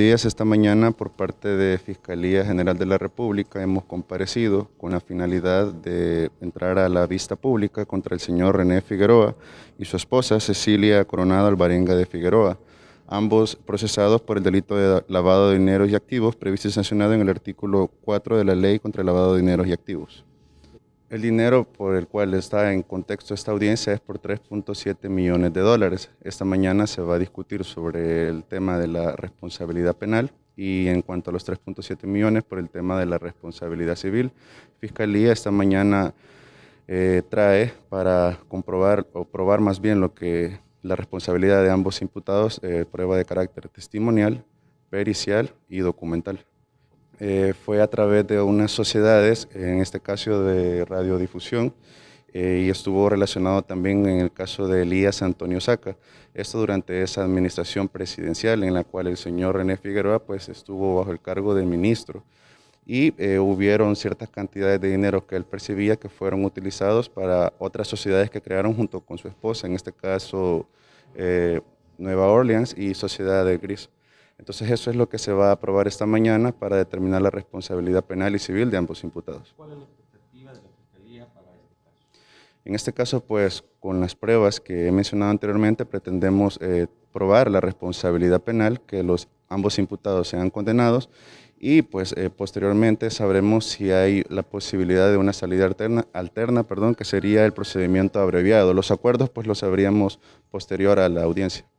días, esta mañana, por parte de Fiscalía General de la República, hemos comparecido con la finalidad de entrar a la vista pública contra el señor René Figueroa y su esposa Cecilia Coronado Alvarenga de Figueroa, ambos procesados por el delito de lavado de dineros y activos previsto y sancionado en el artículo 4 de la Ley contra el lavado de dineros y activos. El dinero por el cual está en contexto esta audiencia es por 3.7 millones de dólares. Esta mañana se va a discutir sobre el tema de la responsabilidad penal y en cuanto a los 3.7 millones por el tema de la responsabilidad civil. Fiscalía esta mañana eh, trae para comprobar o probar más bien lo que la responsabilidad de ambos imputados, eh, prueba de carácter testimonial, pericial y documental. Eh, fue a través de unas sociedades, en este caso de radiodifusión, eh, y estuvo relacionado también en el caso de Elías Antonio Saca. Esto durante esa administración presidencial en la cual el señor René Figueroa pues, estuvo bajo el cargo de ministro y eh, hubieron ciertas cantidades de dinero que él percibía que fueron utilizados para otras sociedades que crearon junto con su esposa, en este caso Nueva Orleans y Sociedad de Gris. Entonces eso es lo que se va a aprobar esta mañana para determinar la responsabilidad penal y civil de ambos imputados. ¿Cuál es la expectativa de la Fiscalía para este caso? En este caso, pues con las pruebas que he mencionado anteriormente, pretendemos eh, probar la responsabilidad penal, que los ambos imputados sean condenados y pues eh, posteriormente sabremos si hay la posibilidad de una salida alterna, alterna perdón, que sería el procedimiento abreviado. Los acuerdos pues los sabríamos posterior a la audiencia.